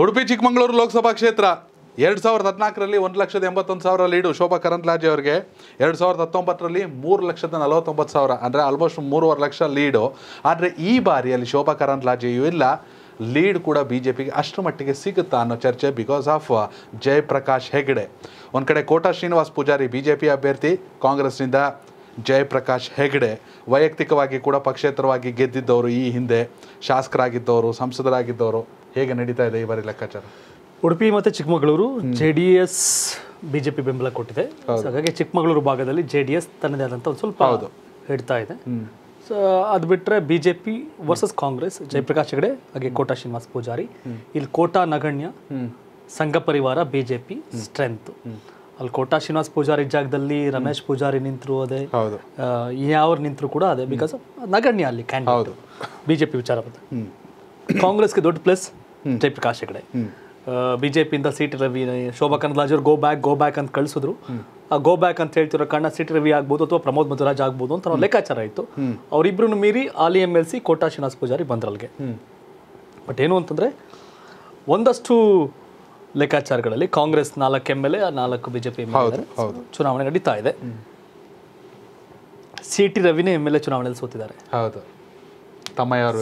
ಉಡುಪಿ ಚಿಕ್ಕಮಗಳೂರು ಲೋಕಸಭಾ ಕ್ಷೇತ್ರ ಎರಡು ಸಾವಿರದ ಹದಿನಾಲ್ಕರಲ್ಲಿ ಒಂದು ಲಕ್ಷದ ಎಂಬತ್ತೊಂದು ಸಾವಿರ ಲೀಡು ಶೋಭಾ ಲಾಜೆ ಅವರಿಗೆ ಎರಡು ಸಾವಿರದ ಹತ್ತೊಂಬತ್ತರಲ್ಲಿ ಮೂರು ಲಕ್ಷದ ನಲವತ್ತೊಂಬತ್ತು ಸಾವಿರ ಅಂದರೆ ಆಲ್ಮೋಸ್ಟ್ ಮೂರುವರೆ ಲಕ್ಷ ಲೀಡು ಆದರೆ ಈ ಬಾರಿಯಲ್ಲಿ ಶೋಭಾ ಕರಂತ್ಲಾಜೆಯೂ ಇಲ್ಲ ಲೀಡ್ ಕೂಡ ಬಿ ಜೆ ಪಿಗೆ ಅಷ್ಟರ ಮಟ್ಟಿಗೆ ಸಿಗುತ್ತಾ ಅನ್ನೋ ಚರ್ಚೆ because of uh, Jayaprakash Hegde ಒಂದು ಕಡೆ Kota Srinivas Poojari B J P ಅಭ್ಯರ್ಥಿ ಕಾಂಗ್ರೆಸ್ನಿಂದ ಜಯಪ್ರಕಾಶ್ ಹೆಗಡೆ ವೈಯಕ್ತಿಕವಾಗಿ ಕೂಡ ಪಕ್ಷೇತರವಾಗಿ ಗೆದ್ದಿದ್ದವರು ಈ ಹಿಂದೆ ಶಾಸಕರಾಗಿದ್ದವರು ಸಂಸದರಾಗಿದ್ದವರು ಹೇಗೆ ನಡೀತಾ ಇದೆ ಈ ಬಾರಿ ಲೆಕ್ಕಾಚಾರ ಉಡುಪಿ ಮತ್ತು Chikkamagaluru J D S B J P ಬೆಂಬಲ ಕೊಟ್ಟಿದೆ ಹಾಗಾಗಿ ಚಿಕ್ಕಮಗಳೂರು ಭಾಗದಲ್ಲಿ ಜೆ ಡಿ ಎಸ್ ತನ್ನದೇ ಆದಂಥ ಒಂದು ಸ್ವಲ್ಪ ಹೌದು ಹಿಡ್ತಾ ಇದೆ ಸೊ ಅದು ಬಿಟ್ಟರೆ B J P versus Congress Jayaprakash Hegde ಹಾಗೆ ಕೋಟಾ ಶ್ರೀನಿವಾಸ್ ಪೂಜಾರಿ ಇಲ್ಲಿ ಕೋಟಾ ನಗಣ್ಯ ಸಂಘ ಪರಿವಾರ ಬಿ ಜೆ ಪಿ ಸ್ಟ್ರೆಂತ್ ಅಲ್ಲಿ ಕೋಟಾ ಶ್ರೀನಿವಾಸ್ ಪೂಜಾರಿ ಜಾಗದಲ್ಲಿ ರಮೇಶ್ ಪೂಜಾರಿ ನಿಂತರು ಅದೇ ಯಾವ ನಿಂತರು ಕೂಡ ಅದೇ ಬಿಕಾಸ್ ನಗಣ್ಯ ಅಲ್ಲಿ ಕ್ಯಾಂಡಿಡೇಟ್ ಬಿಜೆಪಿ ವಿಚಾರ ಬಂದ ಕಾಂಗ್ರೆಸ್ಗೆ ದೊಡ್ಡ ಪ್ಲಸ್ ಜಯಪ್ರಕಾಶ್ ಹೆಗಡೆ ಬಿಜೆಪಿಯಿಂದ ಸೀಟ್ ರವಿ ಶೋಭಾ ಕರಂದ್ಲಾಜೆ ಅವ್ರು ಗೋ ಬ್ಯಾಕ್ ಗೋ ಬ್ಯಾಕ್ ಅಂತ ಕಳಿಸಿದ್ರು ಗೋ ಬ್ಯಾಕ್ ಅಂತ ಹೇಳ್ತಿರೋ ಕಣ್ಣ ಸೀಟ್ ರವಿ ಆಗ್ಬೋದು ಅಥವಾ ಪ್ರಮೋದ್ ಮಧುರಾಜ್ ಆಗ್ಬೋದು ಅಂತ ಲೆಕ್ಕಾಚಾರ ಇತ್ತು ಅವರಿಬ್ರು ಮೀರಿ ಆಲಿ M L C Kota Srinivasa Poojari ಬಂದ್ರಲ್ಗೆ ಬಟ್ ಏನು ಅಂತಂದರೆ ಒಂದಷ್ಟು ಲೆಕ್ಕಾಚಾರಗಳಲ್ಲಿ ಕಾಂಗ್ರೆಸ್ ನಾಲ್ಕು ಎಂ ಎಲ್ ಎ ನಾಲ್ಕು ಬಿಜೆಪಿ ಚುನಾವಣೆ ನಡೀತಾ ಇದೆ ಸಿ ಟಿ ರವಿನೇ ಎಂ ಎಲ್ ಎ ಚುನಾವಣೆಯಲ್ಲಿ ಸೋತಿದ್ದಾರೆ ಹೌದು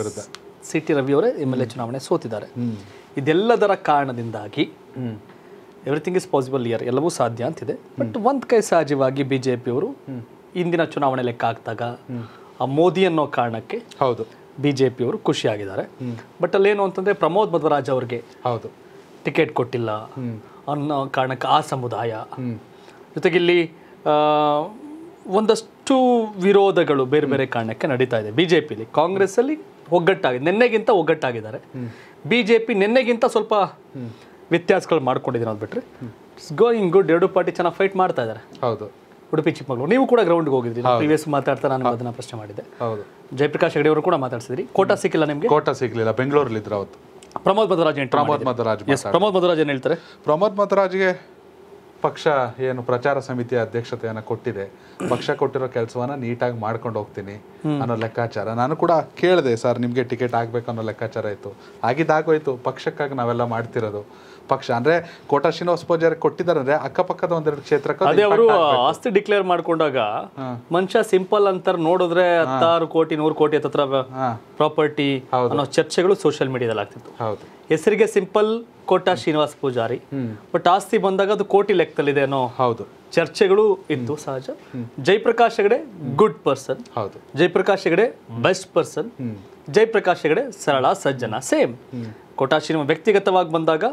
ವಿರುದ್ಧ ಸಿ ಟಿ ರವಿ ಅವರೇ ಎಮ್ ಎಲ್ ಎ ಚುನಾವಣೆ ಸೋತಿದ್ದಾರೆ ಇದೆಲ್ಲದರ ಕಾರಣದಿಂದಾಗಿ ಎವ್ರಿಥಿಂಗ್ ಇಸ್ ಪಾಸಿಬಲ್ ಇಯರ್ ಎಲ್ಲವೂ ಸಾಧ್ಯ ಅಂತಿದೆ ಬಟ್ ಒಂದ್ ಕೈ ಸಹಜವಾಗಿ ಬಿಜೆಪಿ ಅವರು ಇಂದಿನ ಚುನಾವಣೆ ಲೆಕ್ಕ ಹಾಕಿದಾಗ ಆ ಮೋದಿ ಅನ್ನೋ ಕಾರಣಕ್ಕೆ ಹೌದು ಬಿಜೆಪಿ ಅವರು ಖುಷಿಯಾಗಿದ್ದಾರೆ ಬಟ್ ಅಲ್ಲೇನು ಅಂತಂದ್ರೆ ಪ್ರಮೋದ್ ಮಧ್ವರಾಜ್ ಅವ್ರಿಗೆ ಹೌದು ಟಿಕೆಟ್ ಕೊಟ್ಟಿಲ್ಲ ಅನ್ನೋ ಕಾರಣಕ್ಕೆ ಆ ಸಮುದಾಯ ಜೊತೆಗೆ ಇಲ್ಲಿ ಒಂದಷ್ಟು ವಿರೋಧಗಳು ಬೇರೆ ಬೇರೆ ಕಾರಣಕ್ಕೆ ನಡೀತಾ ಇದೆ ಬಿ ಜೆ ಅಲ್ಲಿ ಕಾಂಗ್ರೆಸ್ಸಲ್ಲಿ ಒಗ್ಗಟ್ಟಾಗಿದೆ ನಿನ್ನೆಗಿಂತ ಒಗ್ಗಟ್ಟಾಗಿದ್ದಾರೆ ಬಿ ಜೆ ಪಿ ನಿನ್ನೆಗಿಂತ ಸ್ವಲ್ಪ ವ್ಯತ್ಯಾಸಗಳು ಮಾಡ್ಕೊಂಡಿದ್ದೀನಿ ಅದು ಬಿಟ್ಟರೆ ಇಟ್ಸ್ ಗೋಯಿಂಗ್ ಗುಡ್ ಎರಡು ಪಾರ್ಟಿ ಚೆನ್ನಾಗಿ ಫೈಟ್ ಮಾಡ್ತಾ ಇದ್ದಾರೆ ಹೌದು ಉಡುಪಿ ಚಿಕ್ಕಮಗಳೂರು ನೀವು ಕೂಡ ಗ್ರೌಂಡ್ಗೆ ಹೋಗಿದ್ರಿ ಪ್ರೀವಿಯಸ್ ಮಾತಾಡ್ತಾ ನಾನು ಅದನ್ನ ಪ್ರಶ್ನೆ ಮಾಡಿದೆ ಹೌದು ಜಯಪ್ರಕಾಶ್ ಹೆಗಡೆ ಅವರು ಕೂಡ ಮಾತಾಡ್ಸಿದ್ರಿ ಕೋಟಾ ಸಿಕ್ಕಿಲ್ಲ ನಿಮಗೆ ಕೋಟಾ ಸಿಗ್ಲಿಲ್ಲ ಬೆಂಗಳೂರಲ್ಲಿ ಇದ್ರು ಅವತ್ತು ಪ್ರಮೋದ್ ಮಧುರಾಜ್ ಪ್ರಮೋದ್ ಮದರಾಜ್ ಪ್ರಮೋದ್ ಮಧುರಾಜ್ ಏನು ಹೇಳ್ತಾರೆ ಪ್ರಮೋದ್ ಮದರಾಜ್ಗೆ ಪಕ್ಷ ಏನು ಪ್ರಚಾರ ಸಮಿತಿಯ ಅಧ್ಯಕ್ಷತೆಯನ್ನು ಕೊಟ್ಟಿದೆ ಪಕ್ಷ ಕೊಟ್ಟಿರೋ ಕೆಲಸವನ್ನ ನೀಟಾಗಿ ಮಾಡ್ಕೊಂಡು ಹೋಗ್ತೀನಿ ಅನ್ನೋ ಲೆಕ್ಕಾಚಾರ ನಾನು ಕೂಡ ಕೇಳಿದೆ ಸರ್ ನಿಮಗೆ ಟಿಕೆಟ್ ಆಗಬೇಕು ಅನ್ನೋ ಲೆಕ್ಕಾಚಾರ ಇತ್ತು ಆಗಿದ್ದಾಗೋಯ್ತು ಪಕ್ಷಕ್ಕಾಗಿ ನಾವೆಲ್ಲ ಮಾಡ್ತಿರೋದು ಪಕ್ಷ ಅಂದ್ರೆ ಕೋಟಾ ಶ್ರೀನಿವಾಸ ಪೂಜಾರಿ ಕೊಟ್ಟಿದ್ದಾರೆ ಅಕ್ಕಪಕ್ಕದ ಒಂದೆರಡು ಕ್ಷೇತ್ರಕ್ಕೆ ಅದೇ ಅವರು ಆಸ್ತಿ ಡಿಕ್ಲೇರ್ ಮಾಡ್ಕೊಂಡಾಗ ಮನುಷ್ಯ ಸಿಂಪಲ್ ಅಂತ ನೋಡಿದ್ರೆ ಹತ್ತಾರು ಕೋಟಿ ನೂರು ಕೋಟಿ ಹತ್ರ ಪ್ರಾಪರ್ಟಿ ಅನ್ನೋ ಚರ್ಚೆಗಳು ಸೋಷಿಯಲ್ ಮೀಡಿಯಾದಲ್ಲಿ ಆಗ್ತಿತ್ತು ಹೆಸರಿಗೆ ಸಿಂಪಲ್ ಕೋಟಾ ಶ್ರೀನಿವಾಸ ಪೂಜಾರಿ ಬಟ್ ಆಸ್ತಿ ಬಂದಾಗ ಅದು ಕೋಟಿ ಲೆಕ್ಕದಲ್ಲಿದೆ ಅನ್ನೋ ಹೌದು ಚರ್ಚೆಗಳು ಇತ್ತು ಸಹಜ ಜಯಪ್ರಕಾಶ್ ಹೆಗಡೆ ಗುಡ್ ಪರ್ಸನ್ ಹೌದು ಜಯಪ್ರಕಾಶ್ ಹೆಗಡೆ ಬೆಸ್ಟ್ ಪರ್ಸನ್ ಜಯಪ್ರಕಾಶ್ ಹೆಗಡೆ ಸರಳ ಸಜ್ಜನ ಸೇಮ್ ಕೋಟಾ ಶ್ರೀನಿವಾಸ ವ್ಯಕ್ತಿಗತವಾಗಿ ಬಂದಾಗ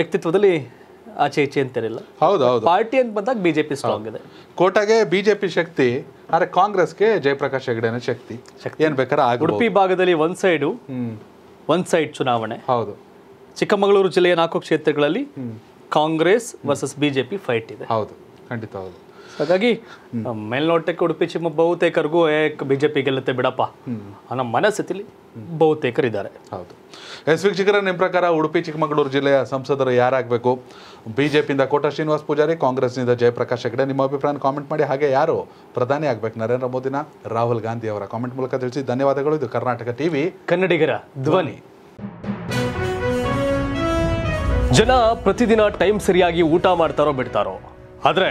ವ್ಯಕ್ತಿತ್ವದಲ್ಲಿ ಆಚೆ ಈಚೆ ಅಂತಿರಲಿಲ್ಲ ಹೌದು ಪಾರ್ಟಿ ಅಂತ ಬಂದಾಗ ಬಿಜೆಪಿ ಸ್ಟ್ರಾಂಗ್ ಇದೆ ಕೋಟಾಗೆ ಬಿಜೆಪಿ ಶಕ್ತಿ ಆದ್ರೆ ಕಾಂಗ್ರೆಸ್ಗೆ ಜಯಪ್ರಕಾಶ್ ಹೆಗ್ಡೆನ ಶಕ್ತಿ ಏನ್ ಬೇಕಾದ್ರೆ ಉಡುಪಿ ಭಾಗದಲ್ಲಿ ಒಂದ್ ಸೈಡು ಒನ್ ಸೈಡ್ ಚುನಾವಣೆ ಹೌದು ಚಿಕ್ಕಮಗಳೂರು ಜಿಲ್ಲೆಯ ನಾಲ್ಕು ಕ್ಷೇತ್ರಗಳಲ್ಲಿ ಕಾಂಗ್ರೆಸ್ ವರ್ಸಸ್ ಬಿಜೆಪಿ ಫೈಟ್ ಇದೆ ಹೌದು ಖಂಡಿತ ಹೌದು ಹಾಗಾಗಿ ಮೇಲ್ನೋಟಕ್ಕೆ ಉಡುಪಿ ಚಿಮ್ಮ ಬಹುತೇಕರಿಗೂ ಬಿ ಜೆ ಪಿ ಗೆಲ್ಲುತ್ತೆ ಬಿಡಪ್ಪ ಅನ್ನೋ ಮನಸ್ಥಿತಿಲಿ ಇದ್ದಾರೆ ಹೌದು ಎಸ್ ವೀಕ್ಷಕರ ನಿಮ್ಮ ಪ್ರಕಾರ ಉಡುಪಿ ಚಿಕ್ಕಮಗಳೂರು ಜಿಲ್ಲೆಯ ಸಂಸದರು ಯಾರಾಗಬೇಕು ಬಿ ಜೆ ಪಿಯಿಂದ ಕೋಟಾ ಶ್ರೀನಿವಾಸ್ ಪೂಜಾರಿ ಕಾಂಗ್ರೆಸ್ನಿಂದ ಜಯಪ್ರಕಾಶ್ ಹೆಗಡೆ ನಿಮ್ಮ ಅಭಿಪ್ರಾಯ ಕಾಮೆಂಟ್ ಮಾಡಿ ಹಾಗೆ ಯಾರು ಪ್ರಧಾನಿ ಆಗಬೇಕು ನರೇಂದ್ರ ಮೋದಿನ ರಾಹುಲ್ ಗಾಂಧಿ ಅವರ ಕಾಮೆಂಟ್ ಮೂಲಕ ತಿಳಿಸಿ ಧನ್ಯವಾದಗಳು ಇದು ಕರ್ನಾಟಕ ಟಿವಿ ಕನ್ನಡಿಗರ ಧ್ವನಿ ಜನ ಪ್ರತಿದಿನ ಟೈಮ್ ಸರಿಯಾಗಿ ಊಟ ಮಾಡ್ತಾರೋ ಬಿಡ್ತಾರೋ ಆದರೆ